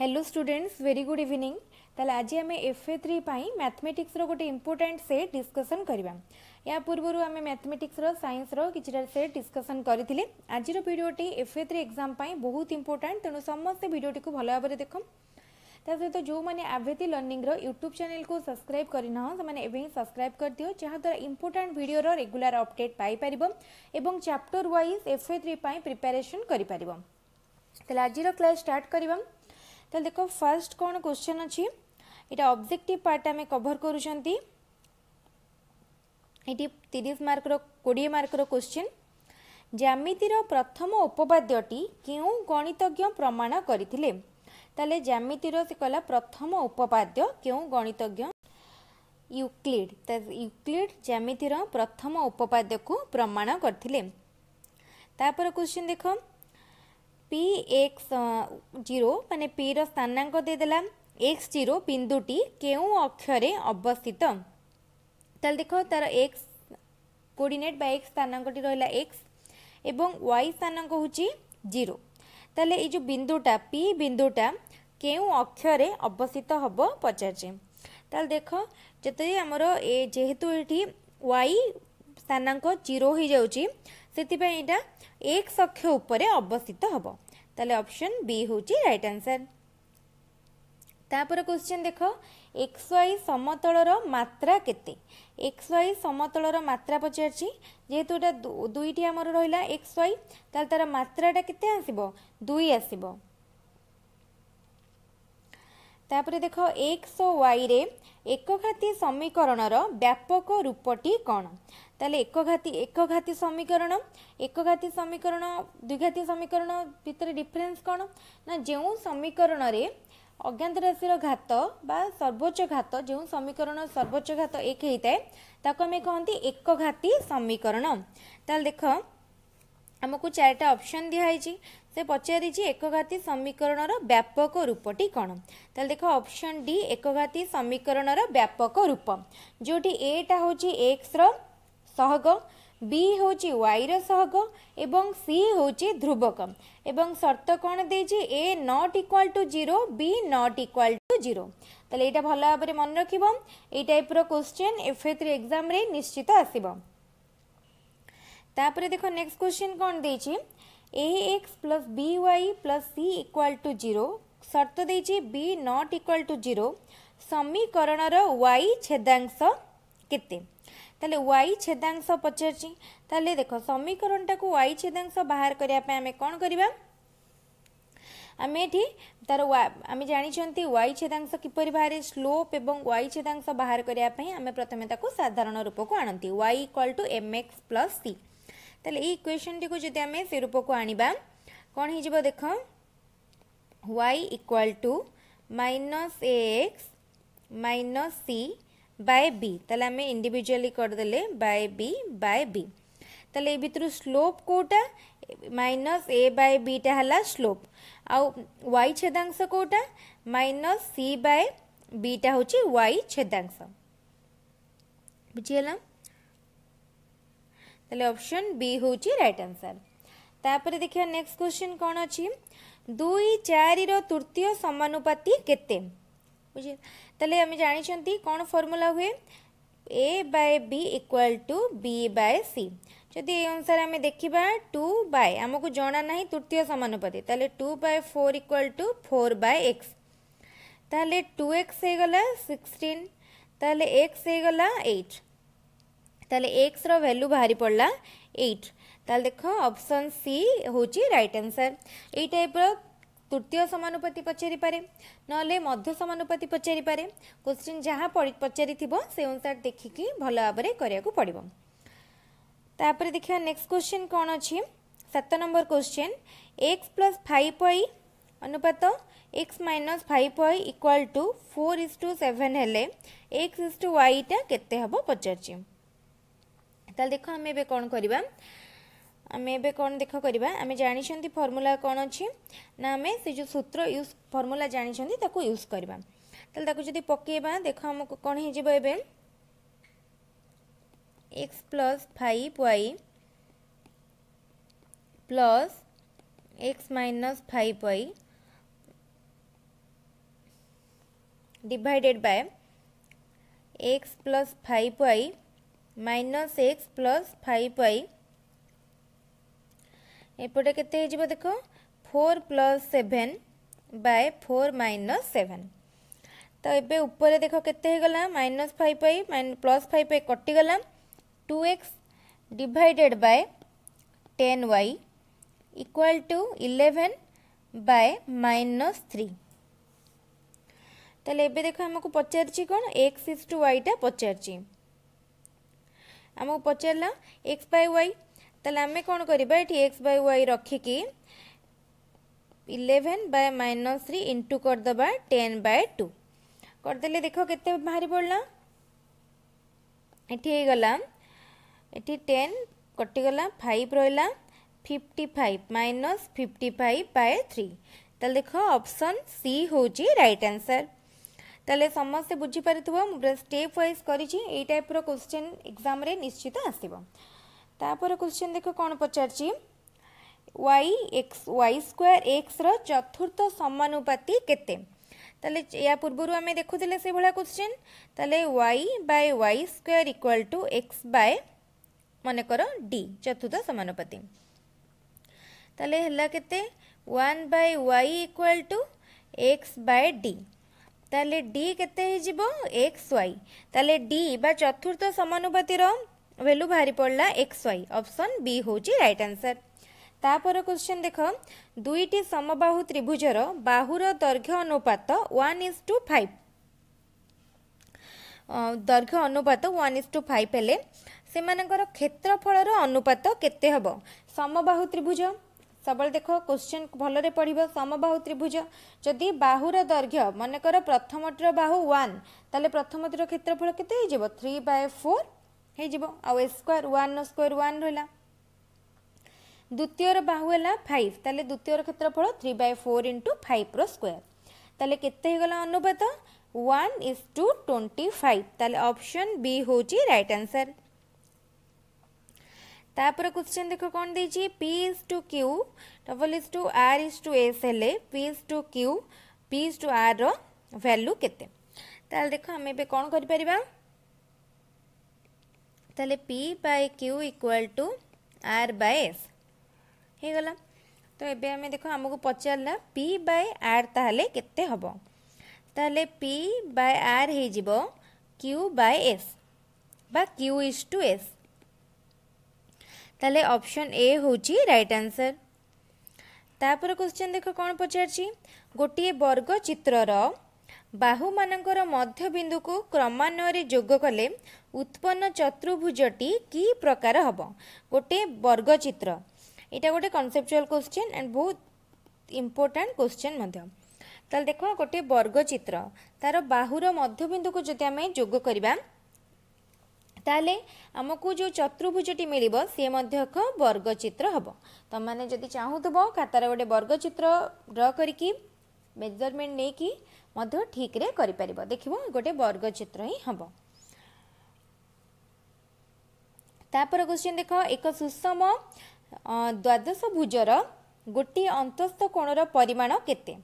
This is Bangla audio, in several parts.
hello students very good evening ତାହେଲେ ଆଜି ଆମେ ଏଫ୍ ଏ ଥ୍ରୀ ପାଇଁ ମ୍ୟାଥମେଟିକ୍ସର ଗୋଟେ ଇମ୍ପୋର୍ଟାଣ୍ଟ ସେଟ୍ ଡିସ୍କସନ୍ କରିବା ଏହା ପୂର୍ବରୁ ଆମେ ମ୍ୟାଥମେଟିକ୍ସର ସାଇନ୍ସର କିଛିଟା ସେଟ୍ ଡିସ୍କସନ୍ କରିଥିଲେ ଆଜିର ଭିଡ଼ିଓଟି ଏଫ୍ ଏ ଥ୍ରୀ ଏକ୍ଜାମ୍ ପାଇଁ ବହୁତ ଇମ୍ପୋର୍ଟାଣ୍ଟ ତେଣୁ ସମସ୍ତେ ଭିଡ଼ିଓଟିକୁ ଭଲ ଭାବରେ ଦେଖ ତା ସହିତ ଯେଉଁମାନେ ଆଭେତି ଲର୍ଣ୍ଣିଂର ୟୁଟ୍ୟୁବ୍ ଚ୍ୟାନେଲ୍କୁ ସବସ୍କ୍ରାଇବ୍ କରିନାହଁ ସେମାନେ ଏବେ ହିଁ ସବସ୍କ୍ରାଇବ୍ କରିଦିଅ ଯାହାଦ୍ୱାରା ଇମ୍ପୋର୍ଟାଣ୍ଟ ଭିଡ଼ିଓର ରେଗୁଲାର ଅପଡେଟ୍ ପାଇପାରିବ ଏବଂ chapter wise F A three ପାଇଁ ପ୍ରିପାରେସନ୍ କରିପାରିବ ତାହେଲେ ଆଜିର କ୍ଲାସ୍ ଷ୍ଟାର୍ଟ କରିବା ତାହେଲେ ଦେଖ ଫାର୍ଷ୍ଟ କ'ଣ କ୍ୱେଶ୍ଚନ୍ ଅଛି ଏଇଟା ଅବଜେକ୍ଟିଭ୍ ପାର୍ଟ ଆମେ କଭର୍ କରୁଛନ୍ତି ଏଇଠି ତିରିଶ ମାର୍କର କୋଡ଼ିଏ ମାର୍କର କ୍ୱେଶ୍ଚିନ୍ ଜ୍ୟାମିତିର ପ୍ରଥମ ଉପବାଦ୍ୟଟି କେଉଁ ଗଣିତଜ୍ଞ ପ୍ରମାଣ କରିଥିଲେ ତାହେଲେ ଜ୍ୟାମିତିର ସେ କହିଲା ପ୍ରଥମ ଉପବାଦ୍ୟ କେଉଁ ଗଣିତଜ୍ଞ ୟୁକ୍ଲିଡ୍ ୟୁକ୍ଲିଡ୍ ଜ୍ୟାମିତିର ପ୍ରଥମ ଉପବାଦ୍ୟକୁ ପ୍ରମାଣ କରିଥିଲେ ତାପରେ କ୍ୱେଶ୍ଚିନ୍ ଦେଖ পি এক্স জিরো মানে পির স্থানাঙ্ক দিয়েদেলা এক্স জিরো বিন্দুটি কেউ অক্ষরে অবস্থিত তাহলে দেখো তার এক্স কোর্ডিনেট বা এক্স স্থানাঙ্কটি রহিলা এক্স এবং ওয়াই স্থানাঙ্ক হচ্ছে জিরো তাহলে এই যে বিন্দুটা পি বিন্দুটা কেউ অক্ষরে অবস্থিত হব পচারছে তাহলে দেখ যেতে আমার এ যেহেতু এটি ওয়াই স্থানাঙ্ক জিরো হয়ে যাচ্ছে ସେଥିପାଇଁ ଏଇଟା ଏକ ସଖ ଉପରେ ଅବସ୍ଥିତ ହେବ ତାହେଲେ ଅପସନ୍ ବି ହେଉଛି ରାଇଟ୍ ଆନ୍ସର ତାପରେ କ୍ୱେଶ୍ଚିନ୍ ଦେଖ ଏକ୍ସ ୱାଇ ସମତଳର ମାତ୍ରା କେତେ ଏକ୍ସ ୱାଇ ସମତଳର ମାତ୍ରା ପଚାରିଛି ଯେହେତୁ ଏଇଟା ଦୁଇଟି ଆମର ରହିଲା ଏକ୍ସ ୱାଇ ତାହେଲେ ତାର ମାତ୍ରାଟା କେତେ ଆସିବ ଦୁଇ ଆସିବ ତାପରେ ଦେଖ ଏକ୍ସ ଓ ୱାଇରେ ଏକଘାତୀ ସମୀକରଣର ବ୍ୟାପକ ରୂପଟି କ'ଣ ତାହେଲେ ଏକଘାତୀ ଏକଘାତୀ ସମୀକରଣ ଏକଘାତୀ ସମୀକରଣ ଦ୍ୱିଘାତୀ ସମୀକରଣ ଭିତରେ ଡିଫରେନ୍ସ କ'ଣ ନା ଯେଉଁ ସମୀକରଣରେ ଅଜ୍ଞାତ ରାଶିର ଘାତ ବା ସର୍ବୋଚ୍ଚ ଘାତ ଯେଉଁ ସମୀକରଣ ସର୍ବୋଚ୍ଚ ଘାତ ଏକ ହେଇଥାଏ ତାକୁ ଆମେ କହନ୍ତି ଏକଘାତୀ ସମୀକରଣ ତାହେଲେ ଦେଖ ଆମକୁ ଚାରିଟା ଅପସନ୍ ଦିଆହେଇଛି ସେ ପଚାରିଛି ଏକଘାତୀ ସମୀକରଣର ବ୍ୟାପକ ରୂପଟି କ'ଣ ତାହେଲେ ଦେଖ ଅପସନ୍ ଡି ଏକଘାତୀ ସମୀକରଣର ବ୍ୟାପକ ରୂପ ଯେଉଁଠି ଏଟା ହେଉଛି ଏକ୍ସର ସହଗ ବି ହେଉଛି ୱାଇର ସହଗ ଏବଂ ସି ହେଉଛି ଧ୍ରୁବକ ଏବଂ ସର୍ତ୍ତ କ'ଣ ଦେଇଛି A not equal to zero B not equal to zero ତାହେଲେ ଏଇଟା ଭଲ ଭାବରେ ମନେ ରଖିବ ଏଇ ଟାଇପ୍ର କୋଶ୍ଚିନ୍ ଏଫ୍ ଏ ଥ୍ରୀ ଏକ୍ଜାମ୍ରେ ନିଶ୍ଚିତ ଆସିବ ତାପରେ ଦେଖ ନେକ୍ସଟ କୋଶ୍ଚିନ୍ କ'ଣ ଦେଇଛି A X plus B Y plus C equal to zero ସର୍ତ୍ତ ଦେଇଛି B not equal to zero ସମୀକରଣର ୱାଇ ଛେଦାଂଶ କେତେ तेल वाई छेदांश पचारे देख समीकरण टाक वाई छेदांश बाहर करने कौन करवा आम ये तार जानते वाई छेदांश किपर बाहर स्लोप वाई छेदांश बाहर करने प्रथम साधारण रूप को आणती Y equal to M X plus C तेल इक्वेशन टी आम से रूप को आने कौन हो देख Y equal to minus X minus C by b তাহলে আমি ইন্ডিভিজুয়ালি করেদেলে by b by b তাহলে এই ভিতর স্লোপ কোটা মাইনস এ বাই বিটা হলা স্লোপ আউ ওয়াই ছেদাংশ কোটা মাইনস সি বাই বিটা হচ্ছে ওয়াই ছেদাংশ বুঝিগলা তাহলে অপশন বি হচ্ছে রাইট আনসার তাপরে দেখা নেক্সট কোশ্চিন কোণ অছি দুই চারির তৃতীয় সমানুপাতি কেতে বুঝিলা तेल आम जानते कौन फर्मूला हुए A by B equal to B by C जदि ये अनुसार आम देखा टू बाय आमको जाना ना तृतीय सामानुपाति two by four equal to four by X तेल टू एक्स हो गला सिक्सटीन तेल एक्स हो गला एट तेल एक्स रैल्यू बाहरी पड़ा एट तेल देख ऑप्शन सी हूँ रईट आंसर यही टाइप र ତୃତୀୟ ସମାନୁପାତି ପଚାରିପାରେ ନହେଲେ ମଧ୍ୟ ସମାନୁପାତି ପଚାରିପାରେ କୋଶ୍ଚିନ୍ ଯାହା ପଚାରିଥିବ ସେ ଅନୁସାରେ ଦେଖିକି ଭଲ ଭାବରେ କରିବାକୁ ପଡ଼ିବ ତାପରେ ଦେଖିବା ନେକ୍ସଟ କୋଶ୍ଚିନ୍ କ'ଣ ଅଛି ସାତ number question X plus five Y ଅନୁପାତ X minus five Y equal to four is to seven ହେଲେ ଏକ୍ସ ଇସ୍ ଟୁ ୱାଇଟା କେତେ ହେବ ପଚାରିଛି ତାହେଲେ ଦେଖ ଆମେ ଏବେ କ'ଣ କରିବା ଆମେ ଏବେ କ'ଣ ଦେଖ କରିବା ଆମେ ଜାଣିଛନ୍ତି ଫର୍ମୁଲା କ'ଣ ଅଛି ନା ଆମେ ସେ ଯେଉଁ ସୂତ୍ର ୟୁଜ୍ ଫର୍ମୁଲା ଜାଣିଛନ୍ତି ତାକୁ ୟୁଜ୍ କରିବା ତାହେଲେ ତାକୁ ଯଦି ପକାଇବା ଦେଖ ଆମକୁ କ'ଣ ହେଇଯିବ ଏବେ X plus five Y plus X minus five Y divided by x plus 5y minus x plus 5y ଏପଟେ କେତେ ହେଇଯିବ ଦେଖ four plus seven by four minus seven ତ ଏବେ ଉପରେ ଦେଖ କେତେ ହେଇଗଲା ମାଇନସ୍ ଫାଇଭ୍ ପାଇ ପ୍ଲସ୍ ଫାଇଭ୍ ପାଇ କଟିଗଲା two x divided by ten y equal to eleven by minus three তাহলে এবে দেখো আমাকে পচারছি কোণ এক্স ইজ টু ওয়াইটা পচারছি আমাকে পচারা এক্স বাই ওয়াই तमें कौन करवाक्स बै वाई रखिकी eleven by minus three into करदे टेन बै टू करदे देख के भारी पड़ला गला टेन कटिगला फाइव रहा fifty five minus fifty five by three तेल देख ऑप्शन सी हूँ रईट आंसर तले समस्ते बुझीपार स्टेप वाइज कर क्वेश्चन एग्जाम निश्चित आसवे ତାପରେ କ୍ୱେଶ୍ଚିନ୍ ଦେଖ କ'ଣ ପଚାରିଛି ୱାଇ ଏକ୍ସ ୱାଇ ସ୍କୋୟାର ଏକ୍ସର ଚତୁର୍ଥ ସମାନୁପାତି କେତେ তাহলে ইয়া পূর্বর আমি দেখুলে সেইভাবে কোশ্চিন তাহলে y by y square equal to x by মনে কর ডি চতুর্থ সমানুপাতি তাহলে হল কেতে one by y equal to x by d তাহলে ডি কেতে হয়ে যাব এক্স ওয়াই তাহলে ডি বা চতুর্থ সমানুপাতির વેલ્યુ બહારી પડલા એક્સ વાય અપ્સન બી હોઉં રાઇટ આન્સર ତାପର କ୍ୱେଶ୍ଚନ୍ ଦେଖ ଦୁଇଟି ସମବାହୁ ତ୍ରିଭୁଜର ବାହୁର ଦୈର୍ଘ୍ୟ ଅନୁପାତ ୱାନ୍ ଇଜ୍ ଟୁ ଫାଇଭ୍ ଦୈର୍ଘ୍ୟ ଅନୁପାତ ୱାନ୍ ଇଜ୍ ଟୁ ଫାଇଭ୍ ହେଲେ ସେମାନଙ୍କର କ୍ଷେତ୍ରଫଳର ଅନୁପାତ କେତେ ହେବ ସମବାହୁ ତ୍ରିଭୁଜ ସବୁବେଳେ ଦେଖ କ୍ୱେଶ୍ଚନ୍ ଭଲରେ ପଢ଼ିବ ସମବାହୁ ତ୍ରିଭୁଜ ଯଦି ବାହୁର ଦୈର୍ଘ୍ୟ ମନେକର ପ୍ରଥମଟିର ବାହୁ ୱାନ୍ ତାହେଲେ ପ୍ରଥମଟିର କ୍ଷେତ୍ରଫଳ କେତେ ହେଇଯିବ ଥ୍ରୀ ବାଏ ଫୋର୍ ହେଇଯିବ ଆଉ ଏ ସ୍କୋୟାର ୱାନ୍ର ସ୍କୋୟାର ୱାନ୍ ରହିଲା ଦ୍ୱିତୀୟର ବାହୁ ହେଲା ଫାଇଭ୍ ତାହେଲେ ଦ୍ୱିତୀୟର କ୍ଷେତ୍ରଫଳ ଥ୍ରୀ ବାଇ ଫୋର୍ ଇଣ୍ଟୁ ଫାଇଭ୍ର ସ୍କୋୟାର ତାହେଲେ କେତେ ହେଇଗଲା ଅନୁପାତ one is to twenty five ତାହେଲେ ଅପସନ୍ ବି ହେଉଛି ରାଇଟ୍ ଆନ୍ସର୍ ତାପରେ କ୍ୱେଶ୍ଚନ୍ ଦେଖ କ'ଣ ଦେଇଛି p is to q double is to r is to s ହେଲେ p is to q p is to ଆର୍ର ଭ୍ୟାଲ୍ୟୁ କେତେ ତାହେଲେ ଦେଖ ଆମେ ଏବେ କ'ଣ କରିପାରିବା তাহলে p by q equal to r by f ହେଇଗଲା ତ ଏବେ ଆମେ ଦେଖ ଆମକୁ ପଚାରିଲା ପି ବାଇ ଆର୍ ତାହେଲେ କେତେ ହେବ ତାହେଲେ ପି ବାଇ ଆର୍ ହେଇଯିବ କ୍ୟୁ ବାଇ ଏସ୍ ବା କ୍ୟୁ ଇଜ୍ ଟୁ ଏସ୍ ତାହେଲେ ଅପସନ୍ ଏ ହେଉଛି ରାଇଟ୍ ଆନ୍ସର୍ ତାପରେ କ୍ୱେଶ୍ଚନ୍ ଦେଖ କ'ଣ ପଚାରିଛି ଗୋଟିଏ ବର୍ଗ ଚିତ୍ରର ବାହୁମାନଙ୍କର ମଧ୍ୟବିନ୍ଦୁକୁ କ୍ରମାନ୍ୱୟରେ ଯୋଗ କଲେ উৎপন্ন চতুর্ভুজটি কি প্রকার হব গোটে বর্গচিত্র এটা গোটে কনসেপচুয়াল কোশ্চেন আন্ড বহুত ইম্পর্টাট কোশ্চেন মধ্য তাহলে দেখ গোটে বর্গচিত্র তার বাহুর মধ্যবিন্দুকে যদি আমি যোগ করা তাহলে ଆମକୁ ଯେଉଁ ଚତୁର୍ଭୁଜଟି ମିଳିବ ସିଏ ମଧ୍ୟ ଏକ ବର୍ଗଚିତ୍ର ହେବ ତୁମମାନେ ଯଦି ଚାହୁଁଥିବ ଖାତାରେ ଗୋଟେ ବର୍ଗଚିତ୍ର ଡ୍ର କରିକି ମେଜରମେଣ୍ଟ ନେଇକି ମଧ୍ୟ ଠିକ୍ରେ କରିପାରିବ ଦେଖିବ ଗୋଟେ ବର୍ଗଚିତ୍ର ହିଁ ହେବ ତାପରେ କୋଶ୍ଚିନ୍ ଦେଖ ଏକ ସୁଷମ ଦ୍ୱାଦଶ ଭୁଜର ଗୋଟିଏ ଅନ୍ତସ୍ଥ କୋଣର ପରିମାଣ କେତେ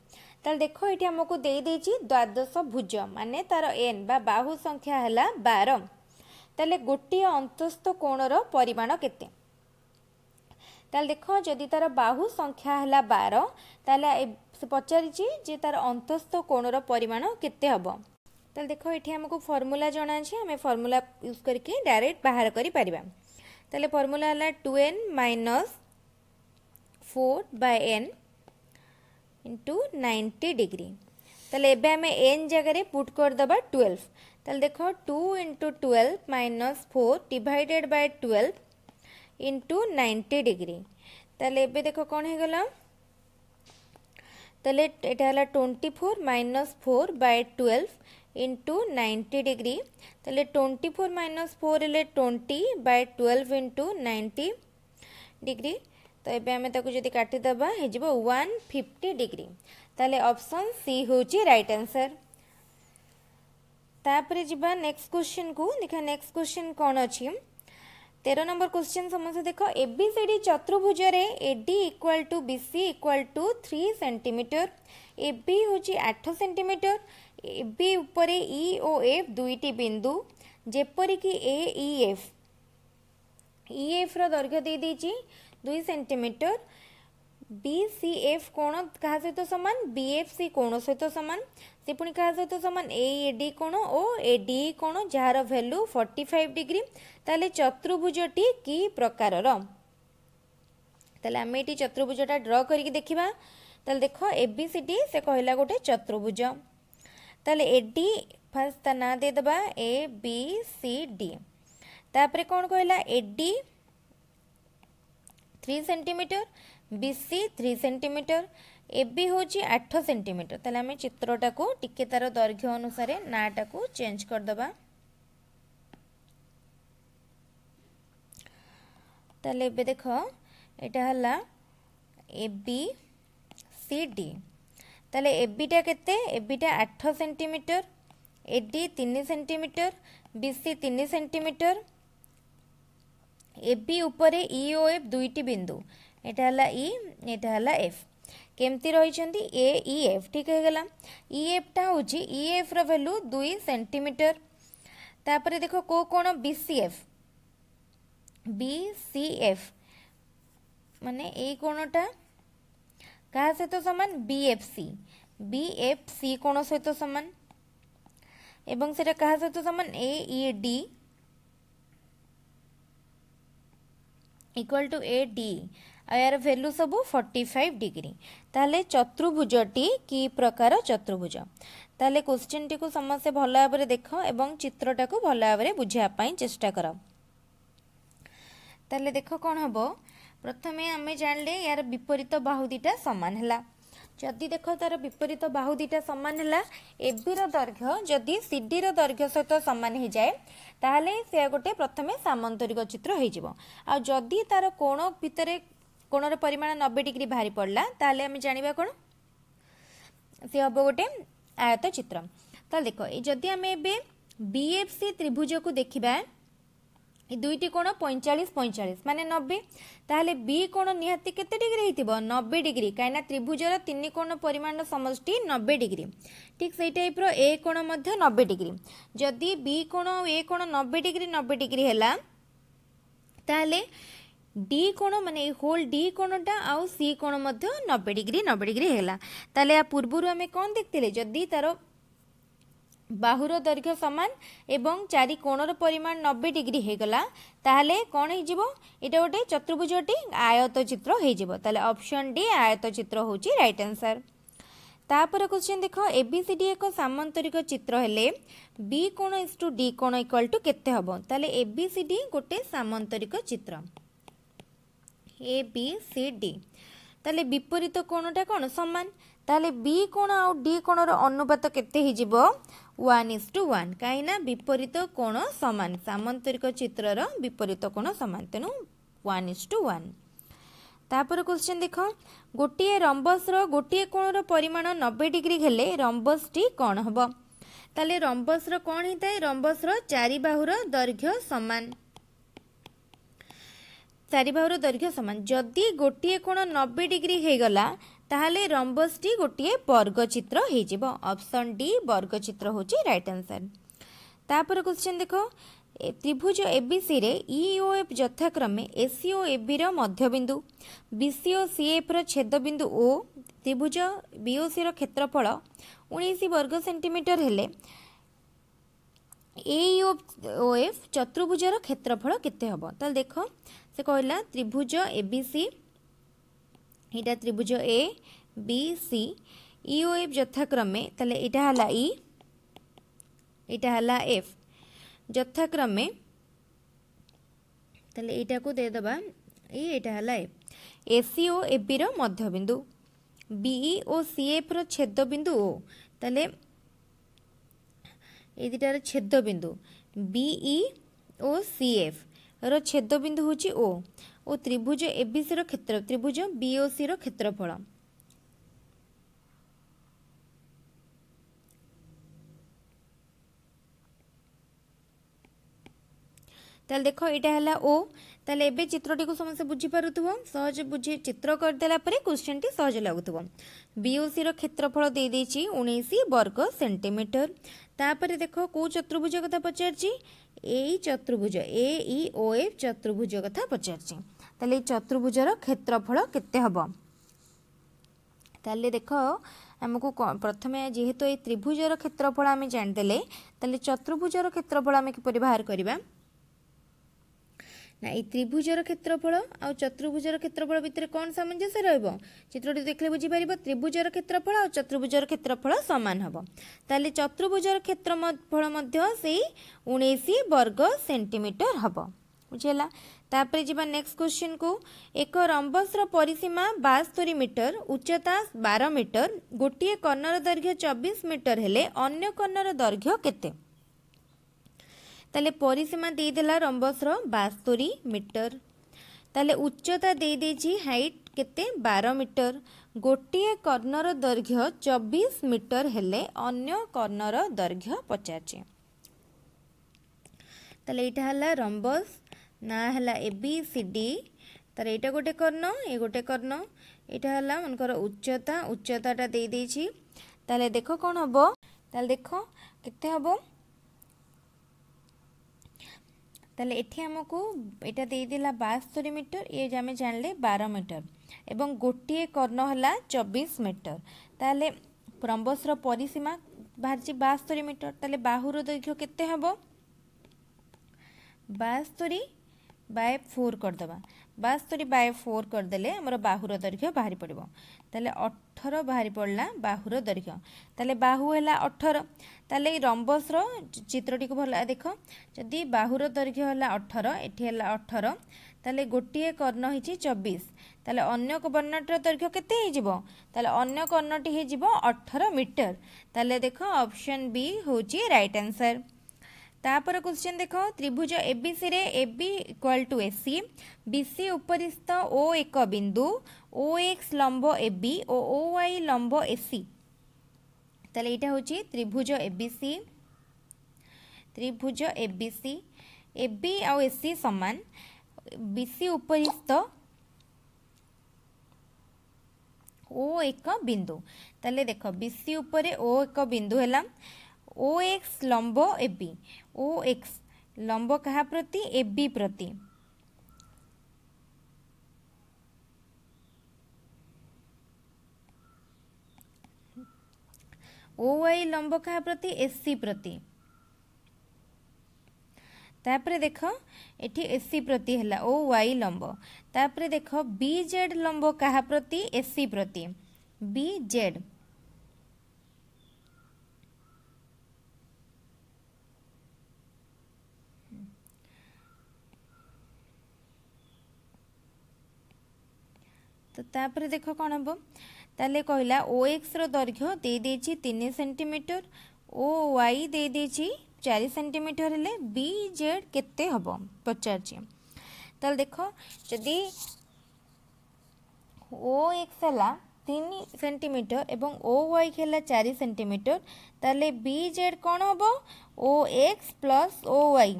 ତାହେଲେ ଦେଖ ଏଠି ଆମକୁ ଦେଇଦେଇଛି ଦ୍ୱାଦଶ ଭୁଜ ମାନେ ତାର ଏନ୍ ବା ବାହୁ ସଂଖ୍ୟା ହେଲା ବାର ତାହେଲେ ଗୋଟିଏ ଅନ୍ତସ୍ଥ କୋଣର ପରିମାଣ କେତେ ତାହେଲେ ଦେଖ ଯଦି ତାର ବାହୁ ସଂଖ୍ୟା ହେଲା ବାର ତାହେଲେ ସେ ପଚାରିଛି ଯେ ତାର ଅନ୍ତସ୍ଥ କୋଣର ପରିମାଣ କେତେ ହେବ ତାହେଲେ ଦେଖ ଏଠି ଆମକୁ ଫର୍ମୁଲା ଜଣାଅଛି ଆମେ ଫର୍ମୁଲା ୟୁଜ୍ କରିକି ଡାଇରେକ୍ଟ ବାହାର କରିପାରିବା তাহলে ফর্মুলা হল two n minus four by n into ninety degree তাহলে এবে আমি এন জায়গায় পুট করেদেবা টুয়েলভ তাহলে দেখ two into twelve minus four divided by twelve into ninety degree তাহলে এবে দেখ কণ হয়ে গেল তাহলে এটা হল twenty four minus four by twelve into ninety degree তাহলে টোয়েন্টি ফোর মাইনস ফোর হলে twenty by twelve into ninety degree তো এবে আমি তাকে যদি কাটিদেবা হয়ে ওয়ান ফিফটি ডিগ্রি তাহলে অপশন সি হচ্ছে রাইট আনসর তাপরে যা নেক্সট কোশ্চিন কু দেখা নেক্সট কোশ্চিন কণ অছি তের নম্বর কোশ্চিন সমস্তে দেখ এবিসিডি চতুর্ভুজের AD equal to BC equal to three centimetre AB হচ্ছে আঠ সেটিমিটর ବି ଉପରେ ଇ ଓ ଏଫ୍ ଦୁଇଟି ବିନ୍ଦୁ ଯେପରିକି ଏ ଇ ଏଫ୍ ଇ ଏଫ୍ର ଦୈର୍ଘ୍ୟ ଦେଇଦେଇଛି ଦୁଇ ସେଣ୍ଟିମିଟର ବି ସି ଏଫ୍ କୋଣ କାହା ସହିତ ସମାନ ବି ଏଫ୍ ସି କୋଣ ସହିତ ସମାନ ସେ ପୁଣି କାହା ସହିତ ସମାନ ଏ ଡି କୋଣ ଓ ଏ ଡି କୋଣ ଯାହାର ଭ୍ୟାଲ୍ୟୁ ଫର୍ଟି ଫାଇଭ୍ ଡିଗ୍ରୀ ତାହେଲେ ଚତୁର୍ଭୁଜଟି କି ପ୍ରକାରର ତାହେଲେ ଆମେ ଏଠି ଚତୁର୍ଭୁଜଟା ଡ୍ର କରିକି ଦେଖିବା ତାହେଲେ ଦେଖ ଏ ବି ସି ଡି ସେ କହିଲା ଗୋଟେ ଚତୁର୍ଭୁଜ তাহলে এ ডি ফার্স্ট তা না দিয়ে দেবা এ বি সি ডি তাপরে কোণ কহিলা A D three centimetre B C three centimetre A B হচ্ছে আঠ সেটিমিটর তাহলে আমি চিত্রটা টিকি তার দৈর্ঘ্য অনুসারে নাটা চেঞ্জ করেদেবা তাহলে এবে দেখ এটা হল এ বি সি ডি তাহলে এবিটা কেতে এবিটা আঠ সেটিমিটর এডি তিন সেটিমিটর বিসি তিন সেটিমিটর এবি উপরে ই ও এফ দুইটি বিন্দু এটা হল ই এটা হল এফ কেমতি রয়েছেন এ ই এফ ঠিক হয়ে গেল ই এফটা হচ্ছে ই এফর ভ্যালু দুই সেটিমিটর তাপরে দেখো কো কোণ বিসিএফ বিসিএফ মানে এই কোণটা କାହା ସହିତ ସମାନ B F C B F C କୋଣ ସହିତ ସମାନ ଏବଂ ସେଟା କାହା ସହିତ ସମାନ A E D equal to A D ଆଉ ଏହାର ଭ୍ୟାଲ୍ୟୁ ସବୁ ଫର୍ଟି ଫାଇଭ୍ ଡିଗ୍ରୀ ତାହେଲେ ଚତୁର୍ଭୁଜଟି କି ପ୍ରକାର ଚତୁର୍ଭୁଜ ତାହେଲେ କୋଶ୍ଚିନ୍ଟିକୁ ସମସ୍ତେ ଭଲ ଭାବରେ ଦେଖ ଏବଂ ଚିତ୍ରଟାକୁ ଭଲ ଭାବରେ ବୁଝିବା ପାଇଁ ଚେଷ୍ଟା କର ତାହେଲେ ଦେଖ କ'ଣ ହେବ ପ୍ରଥମେ ଆମେ ଜାଣିଲେ ଏହାର ବିପରୀତ ବାହୁ ଦୁଇଟା ସମାନ ହେଲା ଯଦି ଦେଖ ତାର ବିପରୀତ ବାହୁ ଦୁଇଟା ସମାନ ହେଲା ଏବିର ଦୈର୍ଘ୍ୟ ଯଦି ସିଡିର ଦୈର୍ଘ୍ୟ ସହିତ ସମାନ ହେଇଯାଏ ତାହେଲେ ସେ ଗୋଟେ ପ୍ରଥମେ ସାମନ୍ତରିକ ଚିତ୍ର ହେଇଯିବ ଆଉ ଯଦି ତାର କୋଣ ଭିତରେ କୋଣର ପରିମାଣ ନବେ ଡିଗ୍ରୀ ବାହାରି ପଡ଼ିଲା ତାହେଲେ ଆମେ ଜାଣିବା କ'ଣ ସେ ହେବ ଗୋଟେ ଆୟତ ଚିତ୍ର ତାହେଲେ ଦେଖ ଯଦି ଆମେ ଏବେ ବିଏଫ୍ସି ତ୍ରିଭୁଜକୁ ଦେଖିବା দুইটি কোণ পঁয়চাশ পঁয়চাশ মানে নবে তাহলে বি কোণ নিহতি কেতে ডিগ্রি হয়েছিল নবে ডিগ্রি কিনা ত্রিভুজর তিন কোণ পরিমাণ সমষ্টি নবে ডিগ্রি ঠিক সেই টাইপ্র এ কোণ মধ্যে নবে ডিগ্রি যদি বি কোণ এ কোণ নবে ডিগ্রি নবে ডিগ্রি হল তাহলে ডি কোণ মানে এই হোল ডি কোণটা আউ সি কোণ মধ্যে নবে ডিগ্রি নবে ডিগ্রি হল তাহলে পূর্বর আমি কম দেখলে যদি তার ବାହୁର ଦୈର୍ଘ୍ୟ ସମାନ ଏବଂ ଚାରି କୋଣର ପରିମାଣ ନବେ ଡିଗ୍ରୀ ହୋଇଗଲା ତାହେଲେ କ'ଣ ହେଇଯିବ ଏଇଟା ଗୋଟେ ଚତୁର୍ଭୁଜଟି ଆୟତ ଚିତ୍ର ହେଇଯିବ ତାହେଲେ ଅପସନ୍ ଡି ଆୟତ ଚିତ୍ର ହେଉଛି ରାଇଟ୍ ଆନ୍ସର୍ ତାପରେ କୋଶ୍ଚିନ୍ ଦେଖ ଏ ବି ସି ଡି ଏକ ସାମନ୍ତରିକ ଚିତ୍ର ହେଲେ ବି କୋଣ ଇଜ୍ ଟୁ ଡି କୋଣ ଇକ୍ୱାଲ୍ ଟୁ କେତେ ହେବ ତାହେଲେ ଏ ବି ସି ଡି ଗୋଟେ ସାମନ୍ତରିକ ଚିତ୍ର ଏ ବି ସି ଡି ତାହେଲେ ବିପରୀତ କୋଣଟା କ'ଣ ସମାନ ତାହେଲେ ବି କୋଣ ଆଉ ଡି କୋଣର ଅନୁପାତ କେତେ ହେଇଯିବ ୱାନ୍ ଇଜ୍ ଟୁ ୱାନ୍ କାହିଁକିନା ବିପରୀତ କୋଣ ସମାନ ସାମନ୍ତରିକ ଚିତ୍ରର ବିପରୀତ କୋଣ ସମାନ ତେଣୁ ୱାନ୍ ଇଜ୍ ଟୁ ୱାନ୍ ତାପରେ କ୍ୱେଶ୍ଚିନ୍ ଦେଖ ଗୋଟିଏ ରମ୍ବସ୍ର ଗୋଟିଏ କୋଣର ପରିମାଣ ନବେ ଡିଗ୍ରୀ ହେଲେ ରମ୍ବସ୍ଟି କ'ଣ ହେବ ତାହେଲେ ରମ୍ବସ୍ର କ'ଣ ହେଇଥାଏ ରମ୍ବସ୍ର ଚାରିବାହୁର ଦୈର୍ଘ୍ୟ ସମାନ ଚାରିବାହୁର ଦୈର୍ଘ୍ୟ ସମାନ ଯଦି ଗୋଟିଏ କୋଣ ନବେ ଡିଗ୍ରୀ ହେଇଗଲା তাহলে রম্বসটি গোটিয়ে বর্গচিত্র যাব অপশন ডি বর্গচিত্র হচ্ছে রাইট আনসার তারপর কোশ্চেন দেখো ত্রিভুজ এবিসি রে ই e ও এফ যথাক্রমে এসি ও এবি এবির মধ্যবিন্দু বিসি ও বিসিও সিএফর ছেদবিন্দু ও ত্রিভুজ বিওসি বিওসির ক্ষেত্রফল উনিশ বর্গ সেটিমিটর হলে এ ও এইওএফ চতুর্ভুজর ক্ষেত্রফল কেতে হব তাহলে দেখ সে কহিলা ত্রিভুজ এবিসি এটা ত্রিভুজ এ বি সি ই ও এফ যথাক্রমে তাহলে এটা হলা ই এটা হলা এফ যথাক্রমে তাহলে এইটাকে দেদেবা ই এটা হলা এফ এসি ও এবির মধ্যবিন্দু বিই ও সিএফর ছেদবিন্দু ও তাহলে এই দুইটার ছেদবিন্দু বিই ও e, সিএফ র ছেদবিন্দু হচ্ছে ও ও ত্রিভুজ এবিসির ক্ষেত্র ত্রিভুজ বিওসির ক্ষেত্রফল তাহলে দেখো এটা হলো ও তাহলে এবে চিত্রটি সমস্ত বুঝিপারুব সহজ বুঝি চিত্র করেদেলা পরে কোশ্চেনটি সহজ লাগুব বিওসির ক্ষেত্রফল দিয়ে দিয়েছি উনিশ বর্গ সেটিমিটর তাপরে দেখো কেউ চতুর্ভুজ কথা পচারছি এই চতুর্ভুজ এ ই ও এফ চতুর্ভুজ কথা পচারছি তাহলে এই চতুর্ভুজর ক্ষেত্রফল কেতে হব তাহলে দেখ আমি প্রথমে যেহেতু এই ত্রিভুজর ক্ষেত্রফল আমি জানিদেলে তাহলে চতুর্ভুজর ক্ষেত্রফল আমি কিপর বাহার করা ନା ଏଇ ତ୍ରିଭୁଜର କ୍ଷେତ୍ରଫଳ ଆଉ ଚତୁର୍ଭୁଜର କ୍ଷେତ୍ରଫଳ ଭିତରେ କ'ଣ ସାମଞ୍ଜସ୍ୟ ରହିବ ଚିତ୍ରଟି ଦେଖିଲେ ବୁଝିପାରିବ ତ୍ରିଭୁଜର କ୍ଷେତ୍ରଫଳ ଆଉ ଚତୁର୍ଭୁଜର କ୍ଷେତ୍ରଫଳ ସମାନ ହେବ ତାହେଲେ ଚତୁର୍ଭୁଜର କ୍ଷେତ୍ରଫଳ ମଧ୍ୟ ସେଇ ଉଣେଇଶ ବର୍ଗ ସେଣ୍ଟିମିଟର ହେବ ବୁଝିହେଲା ତାପରେ ଯିବା ନେକ୍ସଟ କ୍ୱେଶ୍ଚିନକୁ ଏକ ରମ୍ବସର ପରିସୀମା ବାସ୍ତରୀ ମିଟର ଉଚ୍ଚତା ବାର ମିଟର ଗୋଟିଏ କର୍ଣ୍ଣର ଦୈର୍ଘ୍ୟ ଚବିଶ ମିଟର ହେଲେ ଅନ୍ୟ କର୍ଣ୍ଣର ଦୈର୍ଘ୍ୟ କେତେ ତାହେଲେ ପରିସୀମା ଦେଇଦେଲା ରମ୍ବସର ବାସ୍ତରୀ ମିଟର ତାହେଲେ ଉଚ୍ଚତା ଦେଇଦେଇଛି ହାଇଟ୍ କେତେ ବାର ମିଟର ଗୋଟିଏ କର୍ଣ୍ଣର ଦୈର୍ଘ୍ୟ ଚବିଶ ମିଟର ହେଲେ ଅନ୍ୟ କର୍ଣ୍ଣର ଦୈର୍ଘ୍ୟ ପଚାରିଛି ତାହେଲେ ଏଇଟା ହେଲା ରମ୍ବସ ନା ହେଲା ଏ ବି ସି ଡି ତାର ଏଇଟା ଗୋଟେ କର୍ଣ୍ଣ ଏ ଗୋଟେ କର୍ଣ୍ଣ ଏଇଟା ହେଲା ମନେକର ଉଚ୍ଚତା ଉଚ୍ଚତାଟା ଦେଇଦେଇଛି ତାହେଲେ ଦେଖ କ'ଣ ହେବ ତାହେଲେ ଦେଖ କେତେ ହେବ ତାହେଲେ ଏଠି ଆମକୁ ଏଇଟା ଦେଇଦେଲା ବାସ୍ତରୀ ମିଟର ଇଏ ଆମେ ଜାଣିଲେ ବାର ମିଟର ଏବଂ ଗୋଟିଏ କର୍ଣ୍ଣ ହେଲା ଚବିଶ ମିଟର ତାହେଲେ ରମ୍ବସର ପରିସୀମା ବାହାରିଛି ବାସ୍ତରୀ ମିଟର ତାହେଲେ ବାହୁର ଦୈର୍ଘ୍ୟ କେତେ ହେବ ବାସ୍ତରୀ ବାଏ ଫୋର୍ କରିଦେବା ବାସ୍ତରୀ ବାଏ ଫୋର୍ କରିଦେଲେ ଆମର ବାହୁର ଦୈର୍ଘ୍ୟ ବାହାରି ପଡ଼ିବ ତାହେଲେ ଅଠର ବାହାରି ପଡ଼ିଲା ବାହୁର ଦୈର୍ଘ୍ୟ ତାହେଲେ ବାହୁ ହେଲା ଅଠର ତାହେଲେ ଏଇ ରମ୍ବସ୍ର ଚିତ୍ରଟିକୁ ଭଲ ଦେଖ ଯଦି ବାହୁର ଦୈର୍ଘ୍ୟ ହେଲା ଅଠର ଏଠି ହେଲା ଅଠର ତାହେଲେ ଗୋଟିଏ କର୍ଣ୍ଣ ହେଇଛି ଚବିଶ ତାହେଲେ ଅନ୍ୟ କର୍ଣ୍ଣଟିର ଦୈର୍ଘ୍ୟ କେତେ ହେଇଯିବ ତାହେଲେ ଅନ୍ୟ କର୍ଣ୍ଣଟି ହେଇଯିବ ଅଠର ମିଟର ତାହେଲେ ଦେଖ ଅପସନ୍ ବି ହେଉଛି ରାଇଟ୍ ଆନ୍ସର ତାପରେ କ୍ୱେଶ୍ଚିନ୍ ଦେଖ ତ୍ରିଭୁଜ ଏବିସିରେ A B equal to AC B C ଉପରିସ୍ଥ ଓ ଏକ ବିନ୍ଦୁ ଓ ଏକ୍ସ ଲମ୍ବ ଏ ବି ଓ ଓ ୱାଇ ଲମ୍ବ ଏ ସି ତାହେଲେ ଏଇଟା ହେଉଛି ତ୍ରିଭୁଜ ଏ B C ତ୍ରିଭୁଜ A B C A ବି ଆଉ ଏ ସି ସମାନ ବି ସି ଉପରିସ୍ଥ ଓ ଏକ ବିନ୍ଦୁ ତାହେଲେ ଦେଖ ବି ସି ଉପରେ ଓ ଏକ ବିନ୍ଦୁ ହେଲା ଓ ଏକ୍ସ ଲମ୍ବ ଏବି ଓ ଏକ୍ସ ଲମ୍ବ କାହା ପ୍ରତି ଏବି ପ୍ରତି ଓ ୱାଇ ଲମ୍ବ କାହା ପ୍ରତି ଏସି ପ୍ରତି ତାପରେ ଦେଖ ଏଠି ଏସି ପ୍ରତି ହେଲା ଓ ୱାଇ ଲମ୍ବ ତାପରେ ଦେଖ ବି ଜେଡ୍ ଲମ୍ବ କାହା ପ୍ରତି ଏସି ପ୍ରତି ବି ଜେଡ୍ तो तापर देख कौन हम তাহলে কহিলা ও এক্সর দৈর্ঘ্য দিয়ে দিয়েছি তিন সেটিমিটর ও ওয়াই দিয়ে দিয়েছি চারি সেটিমিটর হলে বি জেড কেতে হব পচারছি তাহলে দেখ যদি ও এক্স হলা তিন সেটিমিটর এবং ও ওয়াই ହେଲା চারি সেটিমিটর তাহলে বি জেড କ'ଣ ହେବ O X plus O Y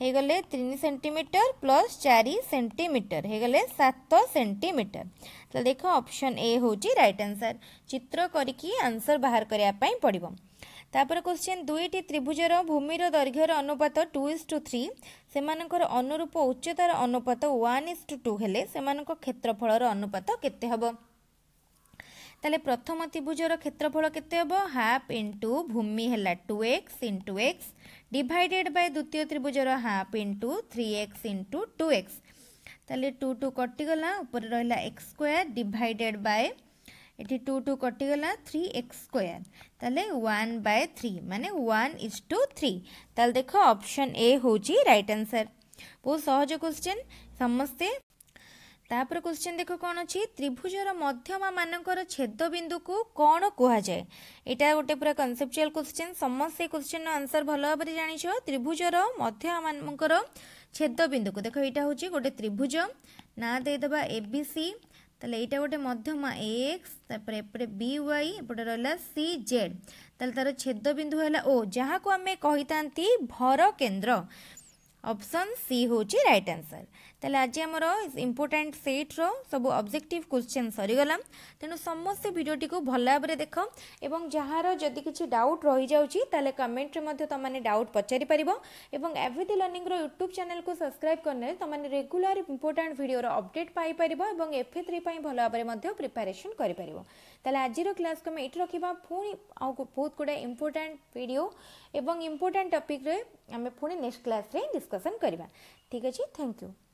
ହେଇଗଲେ ତିନି ସେଣ୍ଟିମିଟର ପ୍ଲସ୍ ଚାରି ସେଣ୍ଟିମିଟର ହେଇଗଲେ ସାତ ସେଣ୍ଟିମିଟର ତ ଦେଖ ଅପସନ୍ ଏ ହେଉଛି ରାଇଟ୍ ଆନ୍ସର୍ ଚିତ୍ର କରିକି ଆନ୍ସର୍ ବାହାର କରିବା ପାଇଁ ପଡ଼ିବ ତାପରେ କ୍ୱେଶ୍ଚିନ୍ ଦୁଇଟି ତ୍ରିଭୁଜର ଭୂମିର ଦୈର୍ଘ୍ୟର ଅନୁପାତ ଟୁ ଇସ୍ ଟୁ ଥ୍ରୀ ସେମାନଙ୍କର ଅନୁରୂପ ଉଚ୍ଚତାର ଅନୁପାତ ୱାନ୍ ଇସ୍ ଟୁ ଟୁ ହେଲେ ସେମାନଙ୍କ କ୍ଷେତ୍ରଫଳର ଅନୁପାତ କେତେ ହେବ तेल प्रथम त्रिभुजर क्षेत्रफल के हाफ इंटू भूमि है two x into x divided by द्वितीय त्रिभुजर half into three x into two x तेल टू टू कटिगला उपर रहा एक्स स्क् डिडेड बै ये टू टू कटिगला three x square one by three मानने वन इज टू थ्री तेल देख अपसन ए हूँ रईट आनसर बहुत सहज क्वेश्चन समस्ते ତାପରେ କ୍ୱେଶ୍ଚିନ୍ ଦେଖ କ'ଣ ଅଛି ତ୍ରିଭୁଜର ମଧ୍ୟମାନଙ୍କର ଛେଦବିନ୍ଦୁକୁ କ'ଣ କୁହାଯାଏ ଏଇଟା ଗୋଟେ ପୁରା କନ୍ସେପ୍ଚୁଆଲ୍ କ୍ୱେଶ୍ଚିନ୍ ସମସ୍ତେ କ୍ୱେଶ୍ଚିନ୍ର ଆନ୍ସର୍ ଭଲ ଭାବରେ ଜାଣିଛ ତ୍ରିଭୁଜର ମଧ୍ୟମାନଙ୍କର ଛେଦବିନ୍ଦୁକୁ ଦେଖ ଏଇଟା ହେଉଛି ଗୋଟେ ତ୍ରିଭୁଜ ନାଁ ଦେଇଦେବା ଏ ବି ସି ତାହେଲେ ଏଇଟା ଗୋଟେ ମଧ୍ୟମା ଏକ୍ସ ତାପରେ ଏପଟେ ବି ୱାଇ ଏପଟେ ରହିଲା ସି ଜେଡ୍ ତାହେଲେ ତାର ଛେଦବିନ୍ଦୁ ହେଲା ଓ ଯାହାକୁ ଆମେ କହିଥାନ୍ତି ଭର କେନ୍ଦ୍ର অপশন সি হচ্ছে রাইট আনসর তাহলে আজ আমার ইম্পর্টাট সেট্র সবু অবজেক্টিভ কোশ্চেন সরিগলা তেমন সমস্ত ভিডিওটি ভাল ভাবে দেখ এবং যার যদি কিছু ডাউট রয়েছে তাহলে কমেন্টরে তোমাদের ডাউট পচারি পার এবং এভিডি লর্নিংর ইউট্যুব চ্যানেলকে সবসক্রাইব করলে তোমাদের রেগুলার ইম্পর্টাট ভিডিওর অপডেট পাইপার এবং এফএ থ্রি ভাল ভাবে প্রিপারেসন করে ତାହେଲେ ଆଜିର କ୍ଲାସ୍କୁ ଆମେ ଏଠି ରଖିବା ପୁଣି ଆଉ ବହୁତ ଗୁଡ଼ାଏ ଇମ୍ପୋର୍ଟାଣ୍ଟ ଭିଡ଼ିଓ ଏବଂ ଇମ୍ପୋର୍ଟାଣ୍ଟ ଟପିକ୍ରେ ଆମେ ପୁଣି ନେକ୍ସଟ କ୍ଲାସ୍ରେ ଡିସ୍କସନ୍ କରିବା ଠିକ୍ ଅଛି ଥ୍ୟାଙ୍କ ୟୁ